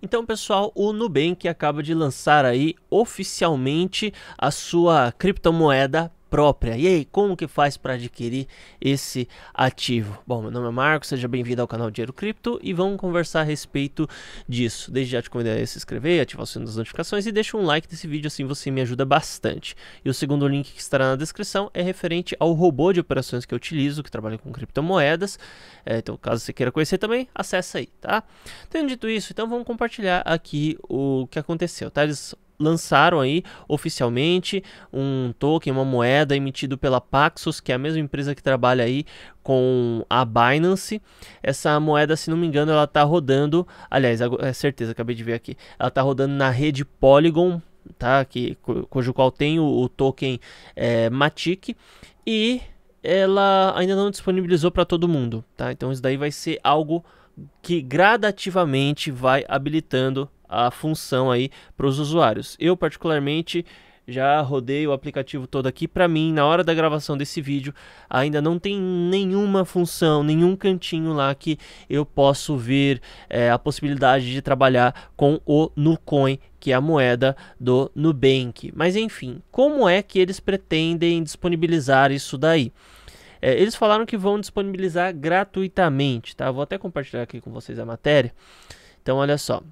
Então, pessoal, o Nubank acaba de lançar aí oficialmente a sua criptomoeda própria. E aí, como que faz para adquirir esse ativo? Bom, meu nome é Marco, seja bem-vindo ao canal Dinheiro Cripto e vamos conversar a respeito disso. Desde já te convido a se inscrever, ativar o sino das notificações e deixa um like nesse vídeo, assim você me ajuda bastante. E o segundo link que estará na descrição é referente ao robô de operações que eu utilizo, que trabalha com criptomoedas. É, então, caso você queira conhecer também, acessa aí, tá? Tendo dito isso, então vamos compartilhar aqui o que aconteceu, tá? Eles lançaram aí oficialmente um token, uma moeda emitido pela Paxos, que é a mesma empresa que trabalha aí com a Binance. Essa moeda, se não me engano, ela está rodando, aliás, é certeza, acabei de ver aqui, ela está rodando na rede Polygon, tá? Que cujo qual tem o, o token é, Matic e ela ainda não disponibilizou para todo mundo, tá? Então isso daí vai ser algo que gradativamente vai habilitando a função aí para os usuários. Eu, particularmente, já rodei o aplicativo todo aqui. Para mim, na hora da gravação desse vídeo, ainda não tem nenhuma função, nenhum cantinho lá que eu posso ver é, a possibilidade de trabalhar com o Nucoin, que é a moeda do Nubank. Mas enfim, como é que eles pretendem disponibilizar isso daí? É, eles falaram que vão disponibilizar gratuitamente, tá? Vou até compartilhar aqui com vocês a matéria. Então, olha só,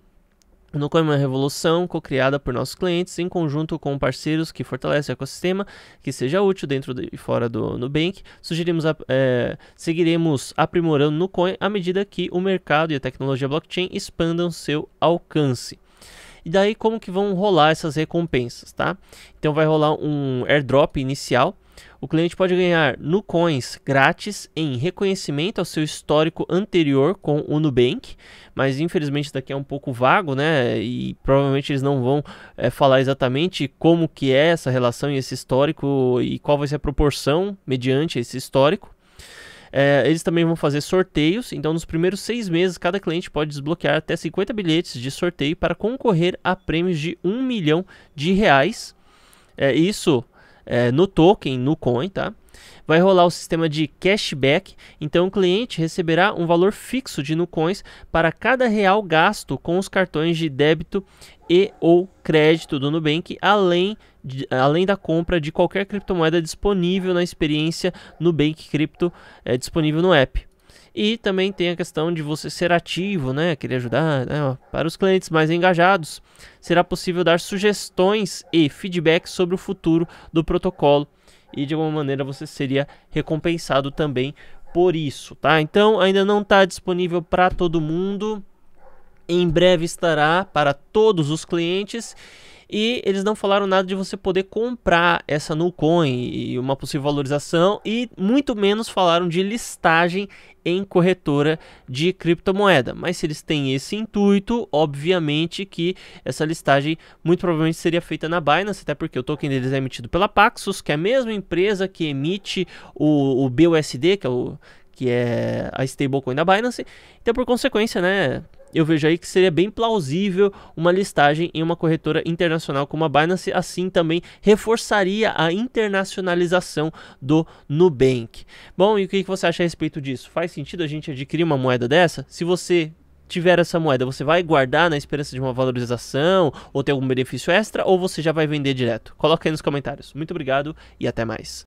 no Coin é uma revolução co-criada por nossos clientes em conjunto com parceiros que fortalece o ecossistema que seja útil dentro e fora do Nubank. Sugerimos, é, seguiremos aprimorando coin à medida que o mercado e a tecnologia blockchain expandam seu alcance. E daí como que vão rolar essas recompensas, tá? Então vai rolar um airdrop inicial o cliente pode ganhar Nucoins grátis em reconhecimento ao seu histórico anterior com o Nubank, mas infelizmente daqui é um pouco vago, né? E provavelmente eles não vão é, falar exatamente como que é essa relação e esse histórico e qual vai ser a proporção mediante esse histórico. É, eles também vão fazer sorteios, então nos primeiros seis meses cada cliente pode desbloquear até 50 bilhetes de sorteio para concorrer a prêmios de 1 milhão de reais. É, isso é, no token, no coin, tá? Vai rolar o sistema de cashback, então o cliente receberá um valor fixo de Nucoins para cada real gasto com os cartões de débito e ou crédito do Nubank, além, de, além da compra de qualquer criptomoeda disponível na experiência Nubank Crypto é, disponível no app. E também tem a questão de você ser ativo, né? Querer ajudar. Né? Para os clientes mais engajados, será possível dar sugestões e feedback sobre o futuro do protocolo. E de alguma maneira você seria recompensado também por isso, tá? Então ainda não está disponível para todo mundo. Em breve estará para todos os clientes e eles não falaram nada de você poder comprar essa Nucoin e uma possível valorização, e muito menos falaram de listagem em corretora de criptomoeda. Mas se eles têm esse intuito, obviamente que essa listagem muito provavelmente seria feita na Binance, até porque o token deles é emitido pela Paxos, que é a mesma empresa que emite o, o BUSD, que é o que é a stablecoin da Binance. Então, por consequência, né, eu vejo aí que seria bem plausível uma listagem em uma corretora internacional como a Binance, assim também reforçaria a internacionalização do Nubank. Bom, e o que você acha a respeito disso? Faz sentido a gente adquirir uma moeda dessa? Se você tiver essa moeda, você vai guardar na esperança de uma valorização ou ter algum benefício extra ou você já vai vender direto? Coloca aí nos comentários. Muito obrigado e até mais.